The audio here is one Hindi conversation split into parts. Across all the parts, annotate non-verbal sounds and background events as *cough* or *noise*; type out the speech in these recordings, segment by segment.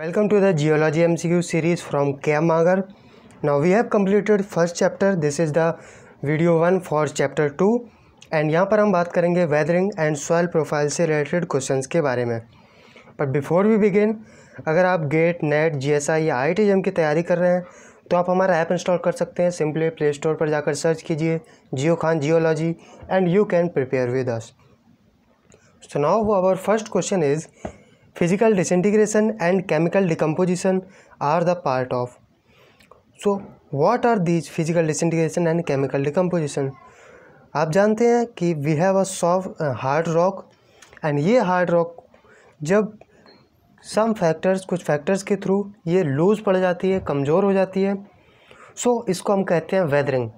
Welcome to the geology M C Q series from K M आगर now we have completed first chapter this is the video one for chapter two and यहाँ पर हम बात करेंगे वेदरिंग एंड सॉयल प्रोफाइल से रिलेटेड क्वेश्चन के बारे में बट बिफोर वी बिगिन अगर आप GATE NET G S I या आई टी की तैयारी कर रहे हैं तो आप हमारा ऐप इंस्टॉल कर सकते हैं सिंपली प्ले स्टोर पर जाकर सर्च कीजिए Geo Khan geology and you can prepare with us so now our first question is physical disintegration and chemical decomposition are the part of so what are these physical disintegration and chemical decomposition आप जानते हैं कि we have a soft hard rock and ये हार्ड रॉक जब सम फैक्टर्स कुछ फैक्टर्स के थ्रू ये लूज़ पड़ जाती है कमज़ोर हो जाती है सो so, इसको हम कहते हैं वेदरिंग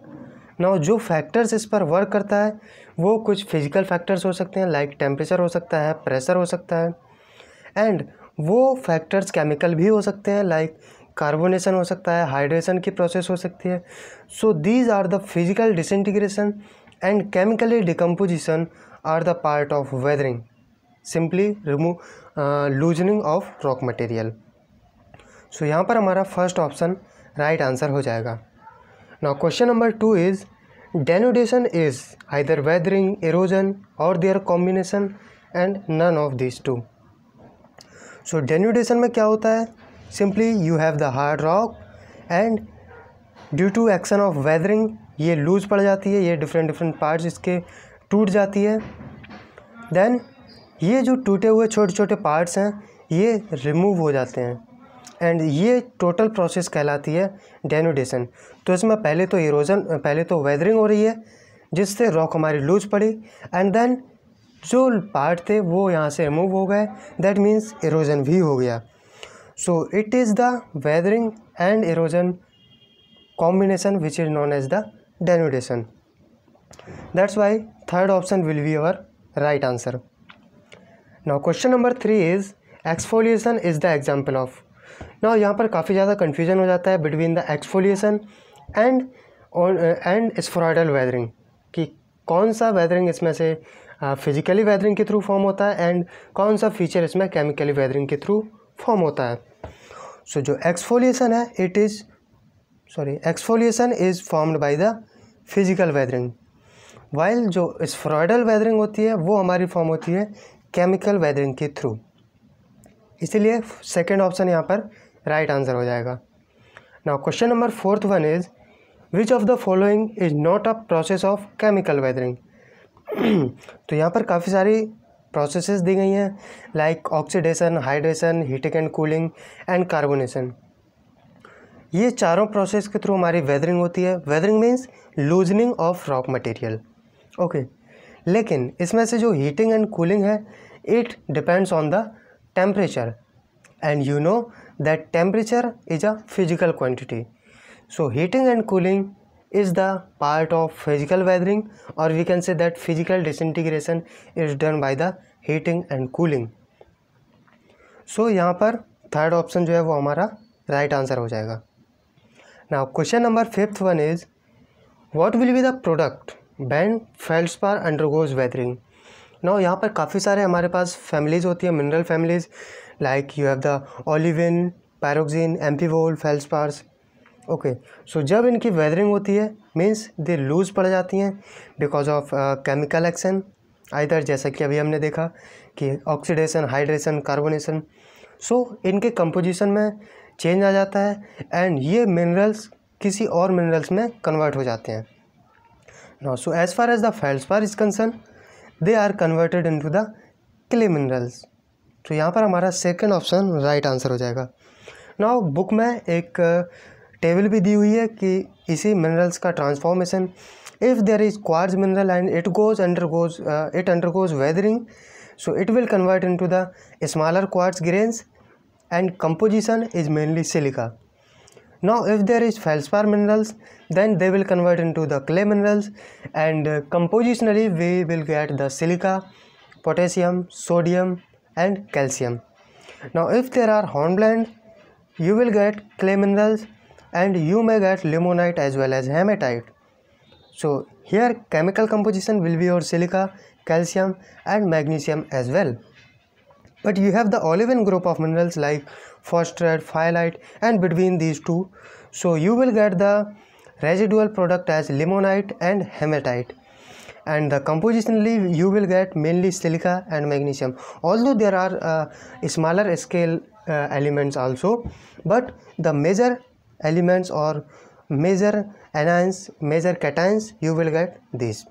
नाउ जो फैक्टर्स इस पर वर्क करता है वो कुछ फिजिकल फैक्टर्स हो सकते हैं लाइक टेम्परेचर हो सकता है प्रेशर हो सकता है एंड वो फैक्टर्स केमिकल भी हो सकते हैं लाइक कार्बोनेशन हो सकता है हाइड्रेशन की प्रोसेस हो सकती है so these are the physical disintegration and chemically decomposition are the part of weathering simply remove loosening of rock material so यहाँ पर हमारा फर्स्ट ऑप्शन राइट आंसर हो जाएगा now question number two is is is either erosion और they are combination and none of this two so denudation में क्या होता है simply you have the hard rock and due to action of weathering ये लूज पड़ जाती है ये डिफरेंट डिफरेंट पार्ट्स इसके टूट जाती है देन ये जो टूटे हुए छोटे छोटे पार्ट्स हैं ये रिमूव हो जाते हैं एंड ये टोटल प्रोसेस कहलाती है डेनोडेशन तो इसमें पहले तो इरोजन पहले तो वेदरिंग हो रही है जिससे रॉक हमारी लूज पड़ी एंड देन जो पार्ट थे वो यहाँ से रिमूव हो गए दैट मीन्स इरोजन भी हो गया so it is the weathering and erosion combination which is known as the denudation that's why third option will be our right answer now question number three is exfoliation is the example of now यहाँ पर काफ़ी ज़्यादा कन्फ्यूजन हो जाता है between the exfoliation and and spheroidal weathering कि कौन सा वैदरिंग इसमें से फिजिकली वेदरिंग के थ्रू फॉर्म होता है एंड कौन सा फीचर इसमें केमिकली वेदरिंग के थ्रू फॉर्म होता है सो so, जो एक्सफोलिएशन है it is sorry exfoliation is formed by the physical weathering while जो स्फ्रॉयडल वेदरिंग होती है वो हमारी फॉर्म होती है केमिकल वेदरिंग के थ्रू इसीलिए सेकेंड ऑप्शन यहाँ पर राइट right आंसर हो जाएगा now question number fourth one is which of the following is not a process of chemical weathering *clears throat* तो यहाँ पर काफ़ी सारी प्रोसेसेस दी गई हैं like oxidation hydration heating and cooling and carbonation ये चारों प्रोसेस के थ्रू हमारी वेदरिंग होती है weathering means loosening of rock material okay लेकिन इसमें से जो हीटिंग एंड कूलिंग है it depends on the temperature and you know that temperature is a physical quantity so heating and cooling is the part of physical weathering or we can say that physical disintegration is done by the heating and cooling so यहाँ पर थर्ड ऑप्शन जो है वो हमारा राइट आंसर हो जाएगा ना question number fifth one is what will be the product when feldspar undergoes weathering ना यहाँ पर काफ़ी सारे हमारे पास फैमिलीज़ होती है mineral families like you have the olivine pyroxene amphibole feldspars okay so जब इनकी वेदरिंग होती है मीन्स दे लूज़ पड़ जाती हैं because of chemical action either जैसा कि अभी हमने देखा कि ऑक्सीडेशन हाइड्रेशन कार्बोनेशन सो इनके कंपोजिशन में चेंज आ जाता है एंड ये मिनरल्स किसी और मिनरल्स में कन्वर्ट हो जाते हैं so as far as the feldspar is concern they are converted into the clay minerals तो यहाँ पर हमारा सेकेंड ऑप्शन राइट आंसर हो जाएगा ना बुक में एक टेबल भी दी हुई है कि इसी मिनरल्स का transformation if there is quartz mineral and it goes undergoes it undergoes weathering so it will convert into the smaller quartz grains and composition is mainly silica now if there is feldspar minerals then they will convert into the clay minerals and compositionally we will get the silica potassium sodium and calcium now if there are hornblende you will get clay minerals and you may get limonite as well as hematite. So here chemical composition will be your silica, calcium and magnesium as well. But you have the olivine group of minerals like phosphorite, phyolite and between these two. So you will get the residual product as limonite and hematite and the compositionally you will get mainly silica and magnesium although there are uh, smaller scale uh, elements also but the major elements or major anions major cations you will get this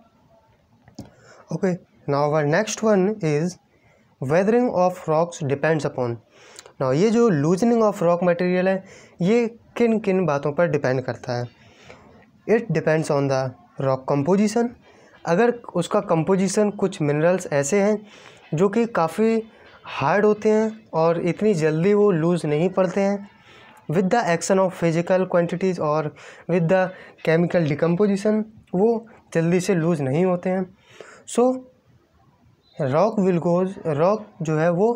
okay now our next one is weathering of rocks depends upon ना ये जो लूजनिंग ऑफ रॉक मटेरियल है ये किन किन बातों पर डिपेंड करता है it depends on the rock composition अगर उसका कंपोजिशन कुछ मिनरल्स ऐसे हैं जो कि काफ़ी हार्ड होते हैं और इतनी जल्दी वो लूज़ नहीं पड़ते हैं with the action of physical quantities और विद द केमिकल डिकम्पोजिशन वो जल्दी से लूज़ नहीं होते हैं so rock will goes rock जो है वो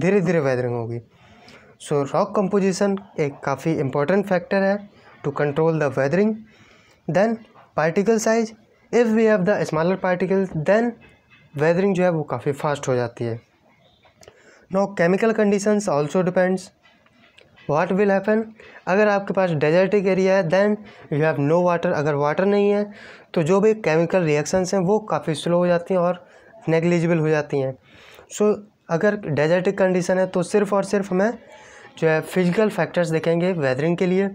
धीरे धीरे वेदरिंग होगी सो रॉक कंपोजिशन एक काफ़ी इम्पोर्टेंट फैक्टर है to control the weathering then particle size if we have the smaller particle then weathering जो है वो काफ़ी फास्ट हो जाती है no chemical conditions also depends what will happen अगर आपके पास डेजर्टिक एरिया है then you have no water अगर वाटर नहीं है तो जो भी केमिकल रिएक्शंस हैं वो काफ़ी स्लो हो जाती हैं और नेग्लिजिबल हो जाती हैं सो so, अगर डेजर्टिक कंडीशन है तो सिर्फ और सिर्फ हमें जो है फिजिकल फैक्टर्स देखेंगे वेदरिंग के लिए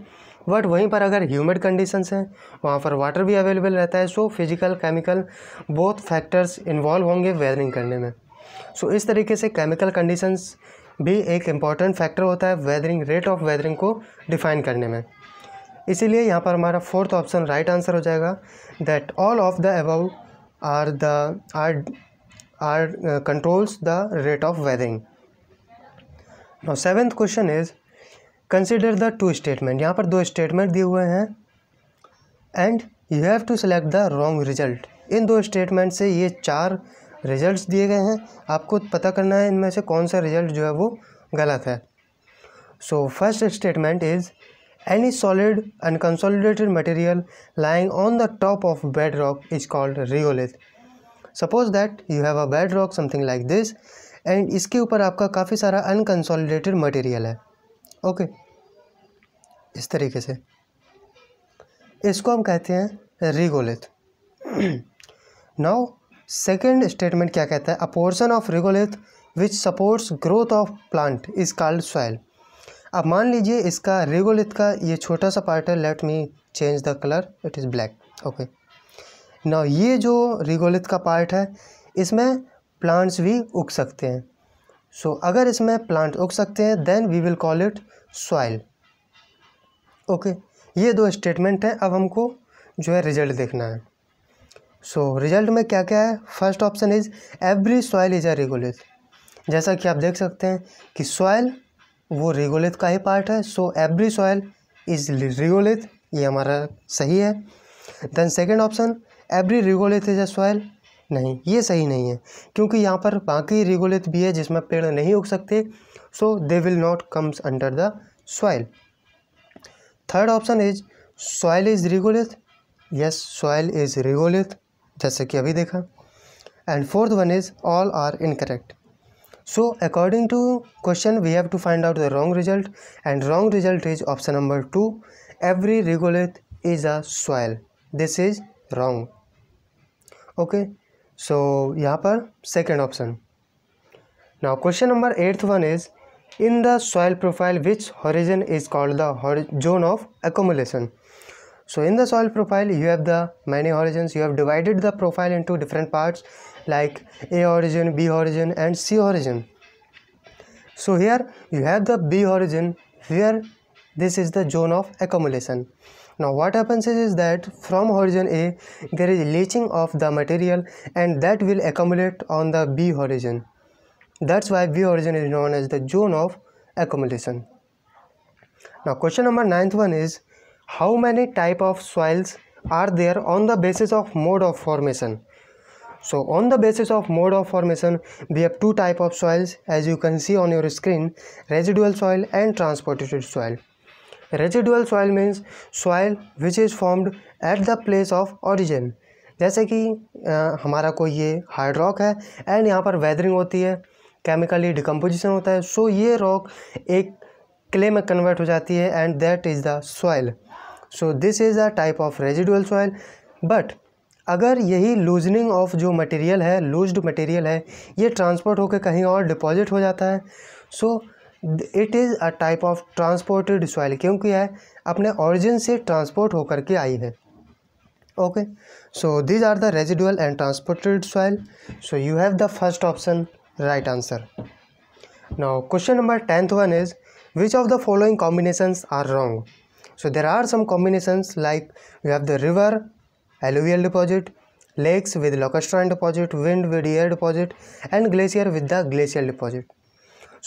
बट वहीं पर अगर ह्यूमिड कंडीशंस हैं वहाँ पर वाटर भी अवेलेबल रहता है सो फिजिकल केमिकल बहुत फैक्टर्स इन्वॉल्व होंगे वेदरिंग करने में सो so, इस तरीके से केमिकल कंडीशंस भी एक इम्पॉर्टेंट फैक्टर होता है वेदरिंग रेट ऑफ वेदरिंग को डिफाइन करने में इसीलिए यहाँ पर हमारा फोर्थ ऑप्शन राइट आंसर हो जाएगा that all of the above are the are are controls the rate of weathering now seventh question is consider the two statement यहाँ पर दो स्टेटमेंट दिए हुए हैं and you have to select the wrong result इन दो स्टेटमेंट से ये चार रिजल्ट्स दिए गए हैं आपको पता करना है इनमें से कौन सा रिजल्ट जो है वो गलत है so first statement is any solid unconsolidated material lying on the top of bed rock is called regolith suppose that you have a bed rock something like this and इसके ऊपर आपका काफ़ी सारा अनकंसोलिडेटेड मटेरियल है ओके okay. इस तरीके से इसको हम कहते हैं रिगोलिथ नाउ *clears throat* सेकेंड स्टेटमेंट क्या कहता है a portion of regolith which supports growth of plant is called soil अब मान लीजिए इसका रेगोलेथ का ये छोटा सा पार्ट है let me change the colour it is black okay ना ये जो रेगोलेथ का पार्ट है इसमें प्लांट्स भी उग सकते हैं सो so, अगर इसमें प्लांट उग सकते हैं then we will call it soil okay ये दो स्टेटमेंट हैं अब हमको जो है रिजल्ट देखना है सो रिजल्ट में क्या क्या है first option is every soil is a regolith जैसा कि आप देख सकते हैं कि सॉयल वो रेगुलेट का ही पार्ट है so every soil is regolith ये हमारा सही है then second option every regolith is a soil नहीं ये सही नहीं है क्योंकि यहाँ पर बाकी रेगुलेट भी है जिसमें पेड़ नहीं उग सकते so they will not comes under the soil third option is soil is regolith yes soil is regolith जैसे कि अभी देखा and fourth one is all are incorrect so according to question we have to find out the wrong result and wrong result is option number two every regolith is a soil this is wrong okay so यहाँ पर second option now question number eighth one is in the soil profile which horizon is called the zone of accumulation so in the soil profile you have the many origins you have divided the profile into different parts like a origin b origin and c origin so here you have the b origin where this is the zone of accumulation now what happens is, is that from origin a there is leaching of the material and that will accumulate on the b origin that's why b origin is known as the zone of accumulation now question number ninth one is how many type of soils are there on the basis of mode of formation so on the basis of mode of formation we have two type of soils as you can see on your screen residual soil and transported soil residual soil means soil which is formed at the place of origin जैसे कि हमारा कोई ये हार्ड रॉक है एंड यहाँ पर वेदरिंग होती है केमिकली डिकम्पोजिशन होता है सो so ये रॉक एक क्ले में कन्वर्ट हो जाती है and that is the soil so this is a type of residual soil but अगर यही लूजनिंग ऑफ जो मटेरियल है लूज्ड मटेरियल है ये ट्रांसपोर्ट होकर कहीं और डिपॉजिट हो जाता है so it is a type of transported soil क्योंकि यह अपने ऑरिजिन से ट्रांसपोर्ट होकर के आई है okay so these are the residual and transported soil so you have the first option right answer now question number tenth one is which of the following combination are wrong So there are some combinations like we have the river, alluvial deposit, lakes with lacustrine deposit, wind with air deposit and glacier with the glacial deposit.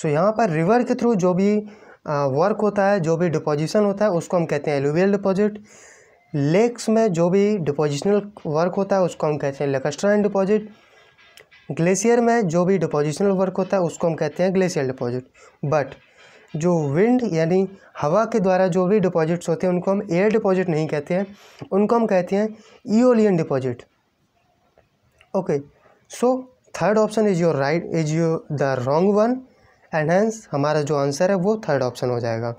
so yahan par river ke through jo bhi uh, work hota hai jo bhi deposition hota hai usko hum kehte hain alluvial deposit lakes में जो भी डिपोजिशनल वर्क होता है उसको हम कहते हैं लेकस्ट्राइन डिपॉजिट ग्लेशियर में जो भी डिपोजिशनल वर्क होता है उसको हम कहते हैं ग्लेशियर डिपॉजिट बट जो विंड यानी हवा के द्वारा जो भी डिपॉजिट्स होते हैं उनको हम एयर डिपॉजिट नहीं कहते हैं उनको हम कहते हैं aeolian deposit okay so third option is your right is your the wrong one and hence हमारा जो आंसर है वो थर्ड ऑप्शन हो जाएगा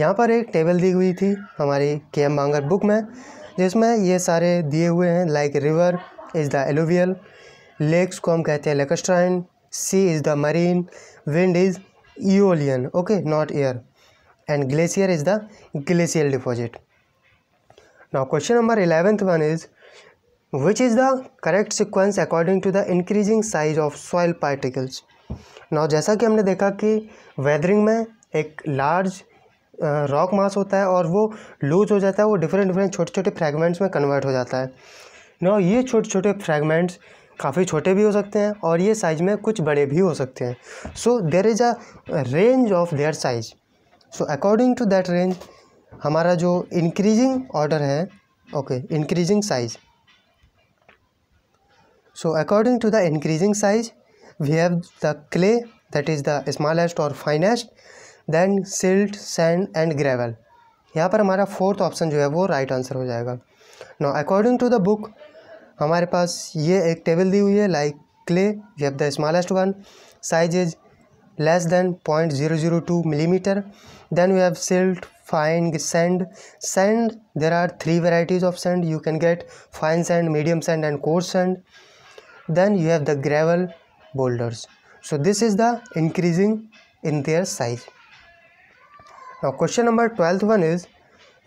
यहाँ पर एक टेबल दी हुई थी हमारी के एम बांगर बुक में जिसमें ये सारे दिए हुए हैं like river is the alluvial lakes को हम कहते हैं lacustrine sea is the marine wind is aeolian okay not air and glacier is the glacial deposit now question number 11th one is which is the correct sequence according to the increasing size of soil particles now जैसा कि हमने देखा कि वेदरिंग में एक लार्ज रॉक मास होता है और वो लूज हो जाता है वो डिफरेंट डिफरेंट छोटे छोटे फ्रैगमेंट्स में कन्वर्ट हो जाता है ना ये छोटे छोटे फ्रैगमेंट्स काफ़ी छोटे भी हो सकते हैं और ये साइज़ में कुछ बड़े भी हो सकते हैं so there is a range of their size so according to that range हमारा जो इंक्रीजिंग ऑर्डर है okay increasing size so according to the increasing size we have the clay that is the smallest और finest then silt sand and gravel यहाँ पर हमारा फोर्थ ऑप्शन जो है वो राइट right आंसर हो जाएगा no according to the book हमारे पास ये एक टेबल दी हुई है like clay we have the smallest one size is less than point zero zero two millimeter then we have silt fine sand sand there are three varieties of sand you can get fine sand medium sand and coarse sand then you have the gravel boulders so this is the increasing in their size question number twelfth one is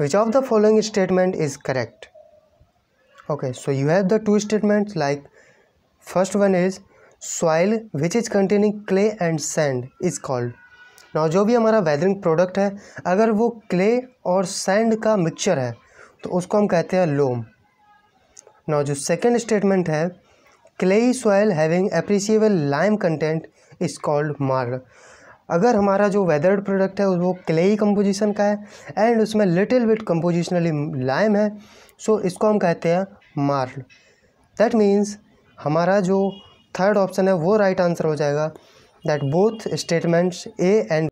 which of the following statement is correct okay so you have the two statements like first one is soil which is containing clay and sand is called now जो भी हमारा वेदरिंग प्रोडक्ट है अगर वो क्ले और सैंड का मिक्सचर है तो उसको हम कहते हैं लोम नाउ जो सेकंड स्टेटमेंट है clayey soil having appreciable lime content is called marl अगर हमारा जो वेदर्ड प्रोडक्ट है वो क्लेई कंपोजिशन का है एंड उसमें लिटिल बिट कंपोजिशनली लाइम है सो so, इसको हम कहते हैं मार्ल दैट मीन्स हमारा जो थर्ड ऑप्शन है वो राइट right आंसर हो जाएगा that both statements A and